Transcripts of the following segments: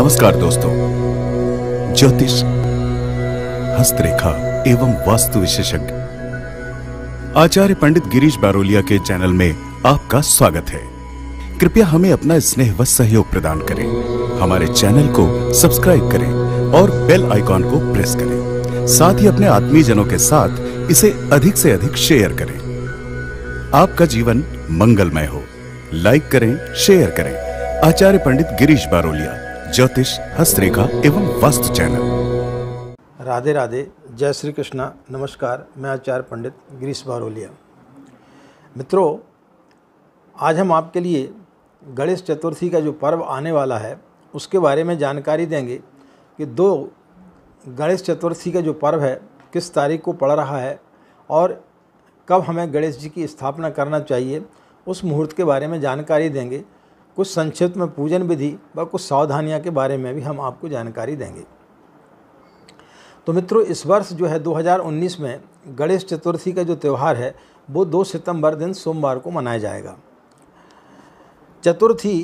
नमस्कार दोस्तों ज्योतिष हस्तरेखा एवं वास्तु विशेषज्ञ आचार्य पंडित गिरीश बारोलिया के चैनल में आपका स्वागत है कृपया हमें अपना स्नेह व सहयोग प्रदान करें हमारे चैनल को सब्सक्राइब करें और बेल आइकॉन को प्रेस करें साथ ही अपने आत्मीय जनों के साथ इसे अधिक से अधिक शेयर करें आपका जीवन मंगलमय हो लाइक करें शेयर करें आचार्य पंडित गिरीश बारोलिया ज्योतिष हस्तरेखा एवं वास्तु चैनल राधे राधे जय श्री कृष्णा नमस्कार मैं आचार्य पंडित गिरीश बारोलिया मित्रों आज हम आपके लिए गणेश चतुर्थी का जो पर्व आने वाला है उसके बारे में जानकारी देंगे कि दो गणेश चतुर्थी का जो पर्व है किस तारीख को पड़ रहा है और कब हमें गणेश जी की स्थापना करना चाहिए उस मुहूर्त के बारे में जानकारी देंगे कुछ संक्षिप्त में पूजन विधि व कुछ सावधानियाँ के बारे में भी हम आपको जानकारी देंगे तो मित्रों इस वर्ष जो है 2019 में गणेश चतुर्थी का जो त्यौहार है वो 2 सितंबर दिन सोमवार को मनाया जाएगा चतुर्थी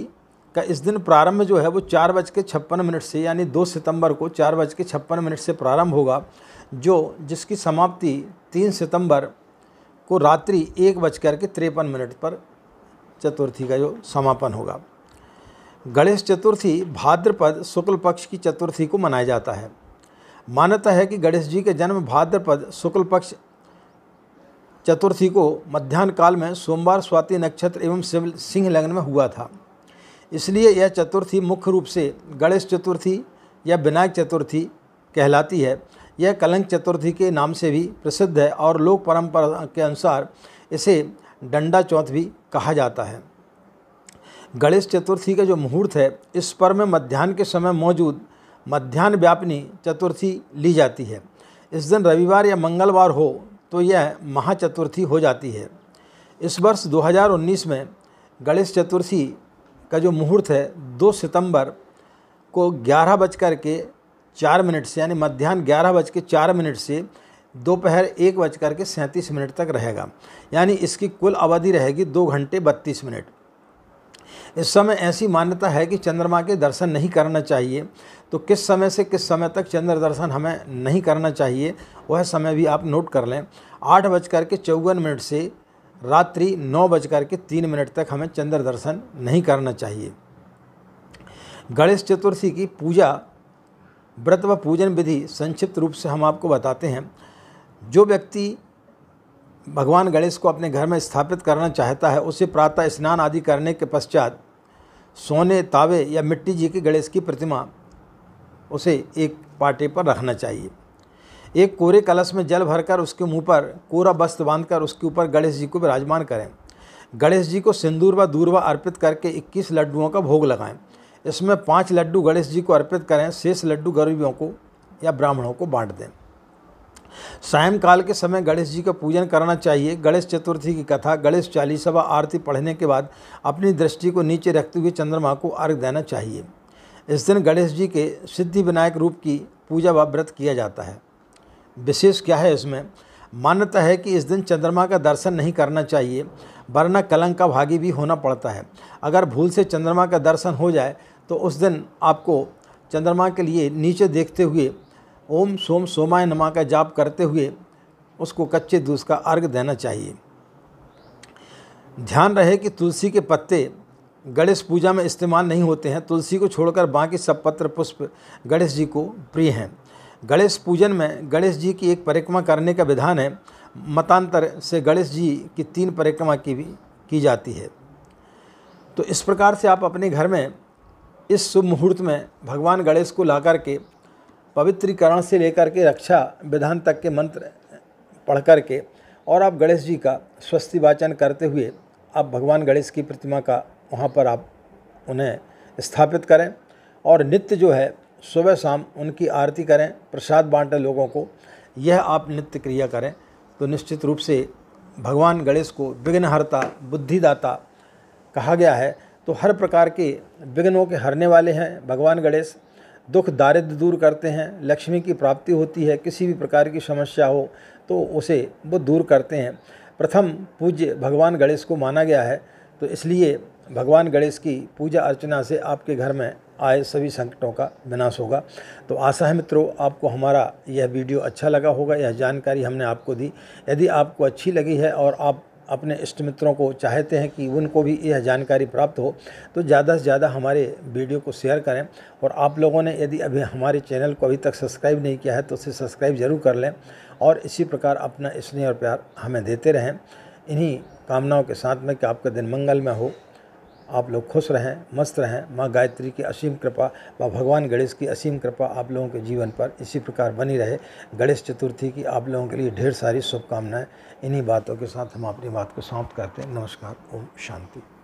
का इस दिन प्रारंभ जो है वो चार बज के छप्पन मिनट से यानी दो सितंबर को चार बज के छप्पन मिनट से प्रारंभ होगा जो जिसकी समाप्ति तीन सितंबर को रात्रि एक बज के तिरपन मिनट पर चतुर्थी का जो समापन होगा गणेश चतुर्थी भाद्रपद शुक्ल पक्ष की चतुर्थी को मनाया जाता है मान्यता है कि गणेश जी के जन्म भाद्रपद शुक्ल पक्ष चतुर्थी को मध्यान्ह काल में सोमवार स्वाति नक्षत्र एवं सिंह लग्न में हुआ था इसलिए यह चतुर्थी मुख्य रूप से गणेश चतुर्थी या विनायक चतुर्थी कहलाती है यह कलंक चतुर्थी के नाम से भी प्रसिद्ध है और लोक परंपरा के अनुसार इसे डंडा चौथ भी कहा जाता है गणेश चतुर्थी का जो मुहूर्त है इस पर्व में मध्यान्ह के समय मौजूद मध्यान्ह व्यापनी चतुर्थी ली जाती है इस दिन रविवार या मंगलवार हो तो यह महाचतुर्थी हो जाती है इस वर्ष 2019 में गणेश चतुर्थी का जो मुहूर्त है 2 सितंबर को ग्यारह बजकर के चार मिनट से यानी मध्यान्ह ग्यारह बज के चार मिनट से दोपहर एक बज करके सैंतीस मिनट तक रहेगा यानी इसकी कुल अवधि रहेगी दो घंटे बत्तीस मिनट इस समय ऐसी मान्यता है कि चंद्रमा के दर्शन नहीं करना चाहिए तो किस समय से किस समय तक चंद्र दर्शन हमें नहीं करना चाहिए वह समय भी आप नोट कर लें आठ बज के चौवन मिनट से रात्रि नौ बज के तीन मिनट तक हमें चंद्र दर्शन नहीं करना चाहिए गणेश चतुर्थी की पूजा व्रत व पूजन विधि संक्षिप्त रूप से हम आपको बताते हैं जो व्यक्ति भगवान गणेश को अपने घर में स्थापित करना चाहता है उसे प्रातः स्नान आदि करने के पश्चात सोने तावे या मिट्टी जी की गणेश की प्रतिमा उसे एक पाटे पर रखना चाहिए एक कोरे कलश में जल भरकर उसके मुंह पर कोरा वस्त्र बांधकर उसके ऊपर गणेश जी को विराजमान करें गणेश जी को सिंदूर व दूरवा अर्पित करके 21 लड्डुओं का भोग लगाएं इसमें पाँच लड्डू गणेश जी को अर्पित करें शेष लड्डू गरीबियों को या ब्राह्मणों को बांट दें सायंकाल के समय गणेश जी का पूजन करना चाहिए गणेश चतुर्थी की कथा गणेश चालीसा व आरती पढ़ने के बाद अपनी दृष्टि को नीचे रखते हुए चंद्रमा को अर्घ देना चाहिए इस दिन गणेश जी के सिद्धि विनायक रूप की पूजा व व्रत किया जाता है विशेष क्या है इसमें मान्यता है कि इस दिन चंद्रमा का दर्शन नहीं करना चाहिए वरना कलंक का भागी भी होना पड़ता है अगर भूल से चंद्रमा का दर्शन हो जाए तो उस दिन आपको चंद्रमा के लिए नीचे देखते हुए ओम सोम सोमाय नमा का जाप करते हुए उसको कच्चे दूध का अर्घ देना चाहिए ध्यान रहे कि तुलसी के पत्ते गणेश पूजा में इस्तेमाल नहीं होते हैं तुलसी को छोड़कर बाकी सब पत्र पुष्प गणेश जी को प्रिय हैं गणेश पूजन में गणेश जी की एक परिक्रमा करने का विधान है मतांतर से गणेश जी की तीन परिक्रमा की भी की जाती है तो इस प्रकार से आप अपने घर में इस शुभ मुहूर्त में भगवान गणेश को ला के पवित्रीकरण से लेकर के रक्षा विधान तक के मंत्र पढ़ कर के और आप गणेश जी का स्वस्ति वाचन करते हुए आप भगवान गणेश की प्रतिमा का वहाँ पर आप उन्हें स्थापित करें और नित्य जो है सुबह शाम उनकी आरती करें प्रसाद बांटें लोगों को यह आप नित्य क्रिया करें तो निश्चित रूप से भगवान गणेश को विघ्नहरता बुद्धिदाता कहा गया है तो हर प्रकार के विघ्नों के हरने वाले हैं भगवान गणेश दुख दारिद्र दूर करते हैं लक्ष्मी की प्राप्ति होती है किसी भी प्रकार की समस्या हो तो उसे वो दूर करते हैं प्रथम पूज्य भगवान गणेश को माना गया है तो इसलिए भगवान गणेश की पूजा अर्चना से आपके घर में आए सभी संकटों का विनाश होगा तो आशा है मित्रों आपको हमारा यह वीडियो अच्छा लगा होगा यह जानकारी हमने आपको दी यदि आपको अच्छी लगी है और आप अपने इष्ट मित्रों को चाहते हैं कि उनको भी यह जानकारी प्राप्त हो तो ज़्यादा से ज़्यादा हमारे वीडियो को शेयर करें और आप लोगों ने यदि अभी हमारे चैनल को अभी तक सब्सक्राइब नहीं किया है तो उसे सब्सक्राइब ज़रूर कर लें और इसी प्रकार अपना स्नेह और प्यार हमें देते रहें इन्हीं कामनाओं के साथ में कि आपका दिन मंगल में हो आप लोग खुश रहें मस्त रहें माँ गायत्री की असीम कृपा व भगवान गणेश की असीम कृपा आप लोगों के जीवन पर इसी प्रकार बनी रहे गणेश चतुर्थी की आप लोगों के लिए ढेर सारी शुभकामनाएं इन्हीं बातों के साथ हम अपनी बात को समाप्त करते हैं नमस्कार ओम शांति